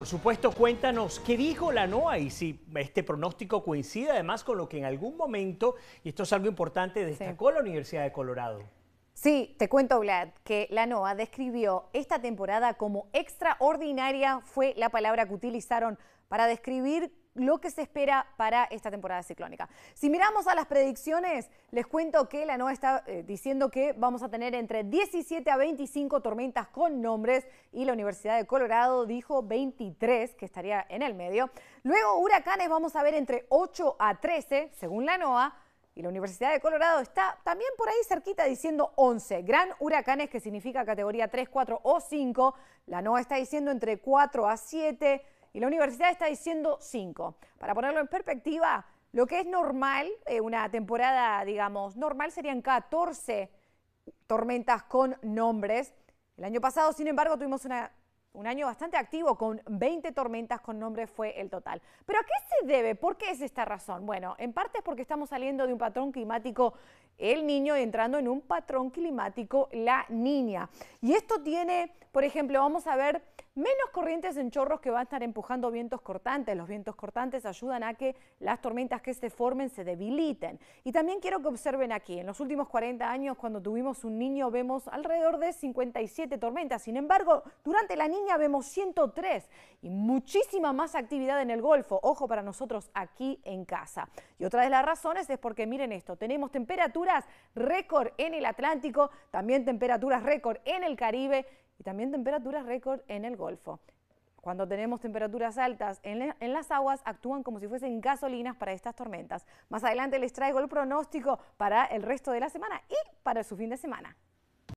Por supuesto, cuéntanos qué dijo la NOAA y si este pronóstico coincide además con lo que en algún momento, y esto es algo importante, destacó la Universidad de Colorado. Sí, te cuento, Vlad, que la NOAA describió esta temporada como extraordinaria, fue la palabra que utilizaron para describir lo que se espera para esta temporada ciclónica. Si miramos a las predicciones, les cuento que la NOAA está eh, diciendo que vamos a tener entre 17 a 25 tormentas con nombres y la Universidad de Colorado dijo 23, que estaría en el medio. Luego, huracanes vamos a ver entre 8 a 13, según la NOAA y la Universidad de Colorado está también por ahí cerquita diciendo 11. Gran huracanes que significa categoría 3, 4 o 5. La NOAA está diciendo entre 4 a 7 y la universidad está diciendo 5. Para ponerlo en perspectiva, lo que es normal, eh, una temporada, digamos, normal serían 14 tormentas con nombres. El año pasado, sin embargo, tuvimos una un año bastante activo, con 20 tormentas con nombre fue el total. ¿Pero a qué se debe? ¿Por qué es esta razón? Bueno, en parte es porque estamos saliendo de un patrón climático el niño y entrando en un patrón climático la niña. Y esto tiene, por ejemplo, vamos a ver menos corrientes en chorros que van a estar empujando vientos cortantes. Los vientos cortantes ayudan a que las tormentas que se formen se debiliten. Y también quiero que observen aquí, en los últimos 40 años cuando tuvimos un niño vemos alrededor de 57 tormentas. Sin embargo, durante la niña vemos 103 y muchísima más actividad en el Golfo. Ojo para nosotros aquí en casa. Y otra de las razones es porque miren esto, tenemos temperaturas récord en el Atlántico, también temperaturas récord en el Caribe y también temperaturas récord en el Golfo. Cuando tenemos temperaturas altas en, en, las aguas, actúan como si fuesen gasolinas para estas tormentas. Más adelante les traigo el pronóstico para el resto de la semana y para su fin de semana.